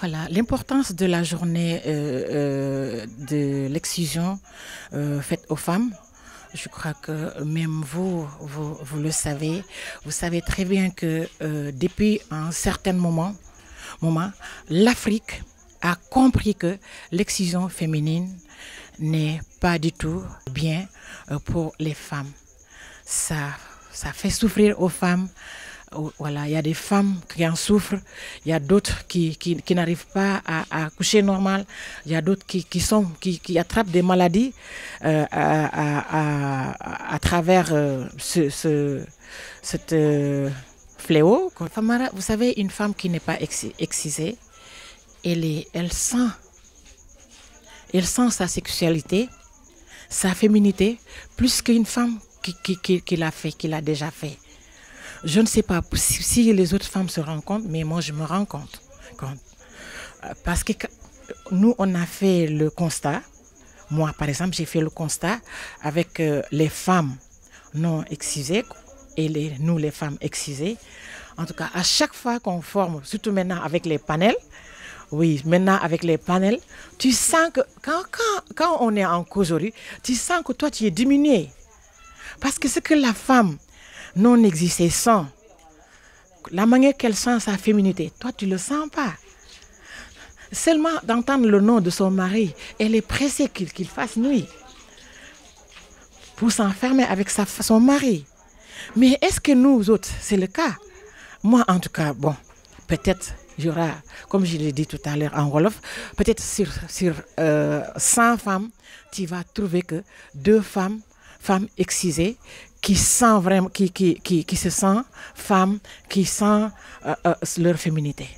voilà, l'importance de la journée euh, euh, de l'excision euh, faite aux femmes. Je crois que même vous, vous, le savez. Vous savez très bien que depuis un certain moment, moment l'Afrique a compris que l'excision féminine n'est pas du tout bien euh, pour les femmes. Ça, ça fait souffrir aux femmes. Euh, voilà, il y a des femmes qui en souffrent, il y a d'autres qui, qui, n'arrivent pas à, coucher normal, il y a d'autres qui, qui, sont, qui, qui, attrapent des maladies euh, à, à, travers ce, ce, fléau. Vous savez, une femme qui n'est pas excisée, elle, est, elle sent elle sent sa sexualité sa féminité plus qu'une femme qui, qui, qui, l'a fait, qui l'a déjà fait. Je ne sais pas si, les autres femmes se rendent compte, mais moi je me rends compte. Euh, parce que euh, nous, on a fait le constat. Moi, par exemple, j'ai fait le constat avec euh, les femmes non excisées et les, nous, les femmes excisées. En tout cas, à chaque fois qu'on forme, surtout maintenant avec les panels, oui, maintenant avec les panels, tu sens que quand, quand, quand on est en aujourd'hui, tu sens que toi tu es diminué. Parce que ce que la femme non existait sent, la manière qu'elle sent sa féminité, toi tu ne le sens pas. Seulement d'entendre le nom de son mari, elle est pressée qu'il fasse nuit pour s'enfermer avec sa, son mari. Mais est-ce que nous autres, c'est le cas Moi en tout cas, bon, peut-être comme je l'ai dit tout à l'heure en Wolof, peut-être sur, sur 100 euh, femmes, tu vas trouver que deux femmes, femmes excisées, qui, sent vraiment, qui, qui, qui, se sent femmes, qui sent euh, euh, leur féminité.